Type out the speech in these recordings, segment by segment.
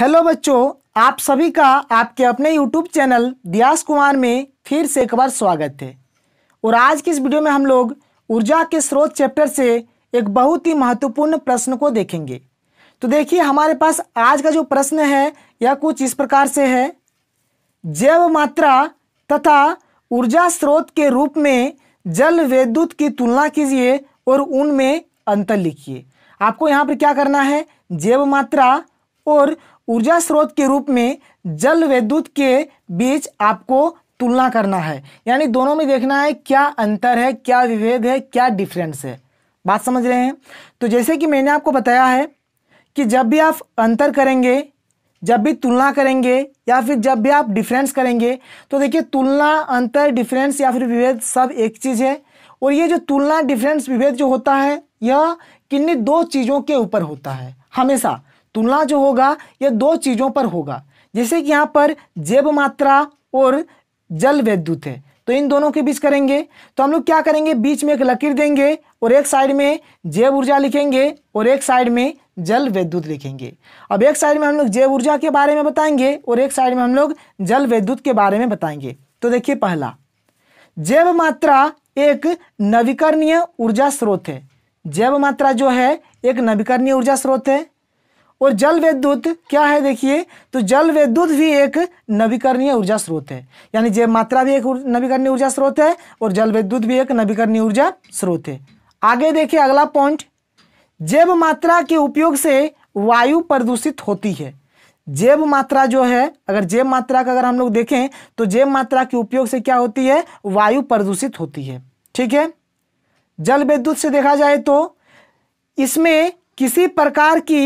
hello बच्चों आप सभी का आपके अपने यूट्यूब चैनल दियास कुमार में फिर से एक बार स्वागत है और आज की इस वीडियो में हम लोग ऊर्जा के स्रोत चैप्टर से एक बहुत ही महत्वपूर्ण प्रश्न को देखेंगे तो देखिए हमारे पास आज का जो प्रश्न है यह कुछ इस प्रकार से है जैव मात्रा तथा ऊर्जा स्रोत के रूप में जल विद्युत की तुलना कीजिए और उनमें अंतर लिखिए आपको यहाँ पर क्या करना है जैव मात्रा और ऊर्जा स्रोत के रूप में जल विद्युत के बीच आपको तुलना करना है यानी दोनों में देखना है क्या अंतर है क्या विभेद है क्या डिफरेंस है बात समझ रहे हैं तो जैसे कि मैंने आपको बताया है कि जब भी आप अंतर करेंगे जब भी तुलना करेंगे या फिर जब भी आप डिफरेंस करेंगे तो देखिए तुलना अंतर डिफरेंस या फिर विभेद सब एक चीज़ है और ये जो तुलना डिफरेंस विभेद जो होता है यह किन्नी दो चीज़ों के ऊपर होता है हमेशा तुलना जो होगा यह दो चीज़ों पर होगा जैसे कि यहाँ पर जैव मात्रा और जल वैद्युत है तो इन दोनों के बीच करेंगे तो हम लोग क्या करेंगे बीच में एक लकीर देंगे और एक साइड में जैव ऊर्जा लिखेंगे और एक साइड में जल वैद्युत लिखेंगे अब एक साइड में हम लोग जैव ऊर्जा के बारे में बताएंगे और एक साइड में हम लोग जल वैद्युत के बारे में बताएंगे तो देखिए पहला जैव मात्रा एक नवीकरणीय ऊर्जा स्रोत है जैव मात्रा जो है एक नवीकरणीय ऊर्जा स्रोत है और जल विद्युत क्या है देखिए तो जल विद्युत भी एक नवीकरणीय ऊर्जा स्रोत है यानी जैव मात्रा भी एक नवीकरणीय ऊर्जा स्रोत है और जल विद्युत भी एक नवीकरणीय ऊर्जा स्रोत है आगे देखिए अगला पॉइंट जैव मात्रा के उपयोग से वायु प्रदूषित होती है जैव मात्रा जो है अगर जैव मात्रा का अगर हम लोग देखें तो जैव मात्रा के उपयोग से क्या होती है वायु प्रदूषित होती है ठीक है जल विद्युत से देखा जाए तो इसमें किसी प्रकार की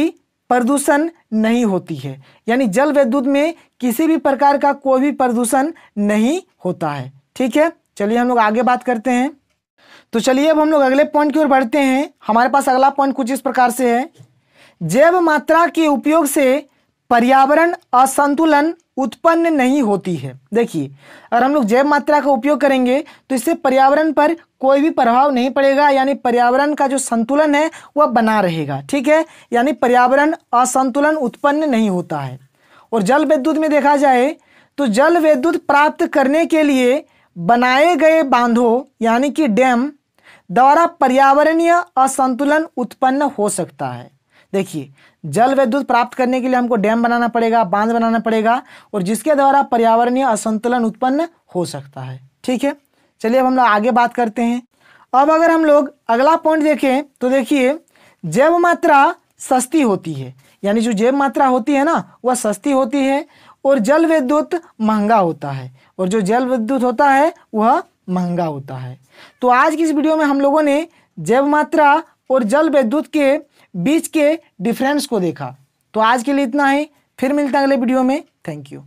प्रदूषण नहीं होती है यानी जल विद्युत में किसी भी प्रकार का कोई भी प्रदूषण नहीं होता है ठीक है चलिए हम लोग आगे बात करते हैं तो चलिए अब हम लोग अगले पॉइंट की ओर बढ़ते हैं हमारे पास अगला पॉइंट कुछ इस प्रकार से है जैव मात्रा के उपयोग से पर्यावरण असंतुलन उत्पन्न नहीं होती है देखिए अगर हम लोग जैव मात्रा का उपयोग करेंगे तो इससे पर्यावरण पर कोई भी प्रभाव नहीं पड़ेगा यानी पर्यावरण का जो संतुलन है वह बना रहेगा ठीक है यानी पर्यावरण असंतुलन उत्पन्न नहीं होता है और जल विद्युत में देखा जाए तो जल विद्युत प्राप्त करने के लिए बनाए गए बांधों यानी कि डैम द्वारा पर्यावरणीय असंतुलन उत्पन्न हो सकता है देखिए जल विद्युत प्राप्त करने के लिए हमको डैम बनाना पड़ेगा बांध बनाना पड़ेगा और जिसके द्वारा पर्यावरणीय असंतुलन उत्पन्न हो सकता है ठीक है चलिए अब हम लोग आगे बात करते हैं अब अगर हम लोग अगला पॉइंट देखें तो देखिए जैव मात्रा सस्ती होती है यानी जो जैव मात्रा होती है ना वह सस्ती होती है और जल विद्युत महंगा होता है और जो जल विद्युत होता है वह महंगा होता है तो आज की इस वीडियो में हम लोगों ने जैव मात्रा और जल विद्युत के बीच के डिफरेंस को देखा तो आज के लिए इतना ही फिर मिलते हैं अगले वीडियो में थैंक यू